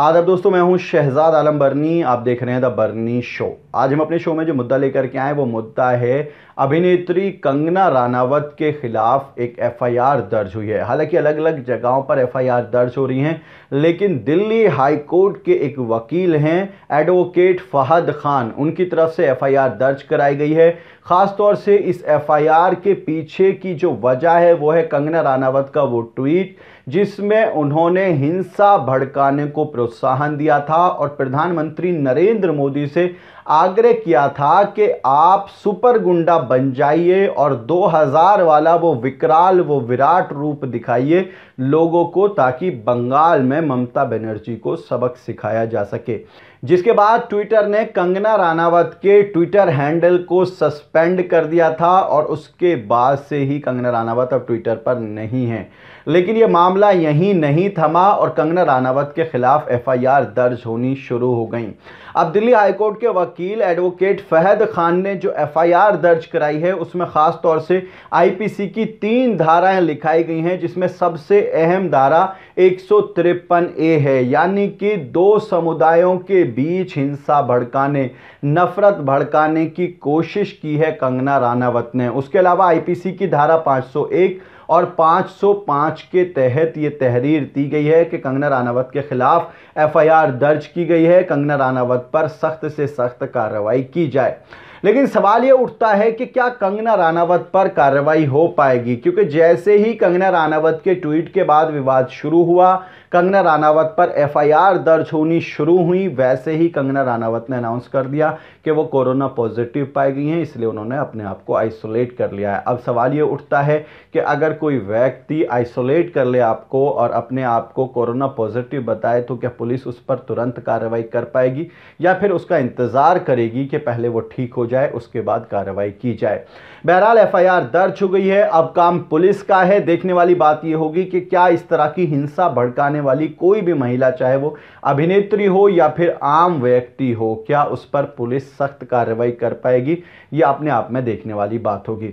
आदब दोस्तों मैं हूं शहजाद आलम बर्नी आप देख रहे हैं द बर्नी शो आज हम अपने शो में जो मुद्दा लेकर के आए वो मुद्दा है अभिनेत्री कंगना रानावत के खिलाफ एक एफआईआर दर्ज हुई है हालांकि अलग अलग जगहों पर एफआईआर दर्ज हो रही हैं लेकिन दिल्ली हाई कोर्ट के एक वकील हैं एडवोकेट फहद खान उनकी तरफ से एफ दर्ज कराई गई है ख़ासतौर से इस एफ के पीछे की जो वजह है वो है कंगना रानावत का वो ट्वीट जिसमें उन्होंने हिंसा भड़काने को प्रोत्साहन दिया था और प्रधानमंत्री नरेंद्र मोदी से आग्रह किया था कि आप सुपर गुंडा बन जाइए और 2000 वाला वो विकराल वो विराट रूप दिखाइए लोगों को ताकि बंगाल में ममता बनर्जी को सबक सिखाया जा सके जिसके बाद ट्विटर ने कंगना रानावत के ट्विटर हैंडल को सस्पेंड कर दिया था और उसके बाद से ही कंगना रानावत अब ट्विटर पर नहीं है लेकिन ये मामला यहीं नहीं थमा और कंगना रानावत के खिलाफ एफआईआर दर्ज होनी शुरू हो गई अब दिल्ली हाईकोर्ट के वकील एडवोकेट फहद खान ने जो एफआईआर दर्ज कराई है उसमें ख़ास तौर से आईपीसी की तीन धाराएं लिखाई गई हैं जिसमें सबसे अहम धारा एक ए है यानी कि दो समुदायों के बीच हिंसा भड़काने नफरत भड़काने की कोशिश की है कंगना रानावत ने उसके अलावा आईपीसी की धारा 501 और 505 के तहत ये तहरीर दी गई है कि कंगना रानावत के ख़िलाफ़ एफआईआर दर्ज की गई है कंगना रानावत पर सख्त से सख्त कार्रवाई की जाए लेकिन सवाल ये उठता है कि क्या कंगना रानावत पर कार्रवाई हो पाएगी क्योंकि जैसे ही कंगना रानावत के ट्वीट के बाद विवाद शुरू हुआ कंगना रानावत पर एफआईआर दर्ज होनी शुरू हुई वैसे ही कंगना रानावत ने अनाउंस कर दिया कि वो कोरोना पॉजिटिव पाई गई हैं इसलिए उन्होंने अपने आप को आइसोलेट कर लिया है अब सवाल ये उठता है कि अगर कोई व्यक्ति आइसोलेट कर ले आपको और अपने आप को कोरोना पॉजिटिव बताए तो क्या पुलिस उस पर तुरंत कार्रवाई कर पाएगी या फिर उसका इंतज़ार करेगी कि पहले वो ठीक हो जाए जाए उसके बाद कार्रवाई की जाए बहरहाल एफआईआर दर्ज हो गई है अब काम पुलिस का है देखने वाली बात यह होगी कि क्या इस तरह की हिंसा भड़काने वाली कोई भी महिला चाहे वो अभिनेत्री हो या फिर आम व्यक्ति हो क्या उस पर पुलिस सख्त कार्रवाई कर पाएगी ये अपने आप में देखने वाली बात होगी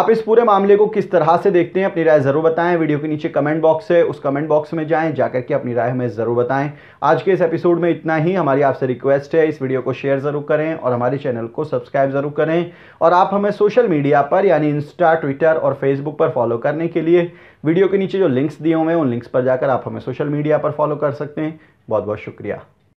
आप इस पूरे मामले को किस तरह से देखते हैं अपनी राय ज़रूर बताएं वीडियो के नीचे कमेंट बॉक्स है उस कमेंट बॉक्स में जाएं जाकर के अपनी राय हमें ज़रूर बताएं आज के इस एपिसोड में इतना ही हमारी आपसे रिक्वेस्ट है इस वीडियो को शेयर ज़रूर करें और हमारे चैनल को सब्सक्राइब सब्सक्राइब ज़रूर करें और आप हमें सोशल मीडिया पर यानी इंस्टा ट्विटर और फेसबुक पर फॉलो करने के लिए वीडियो के नीचे जो लिंक्स दिए हुए हैं उन लिंक्स पर जाकर आप हमें सोशल मीडिया पर फॉलो कर सकते हैं बहुत बहुत शुक्रिया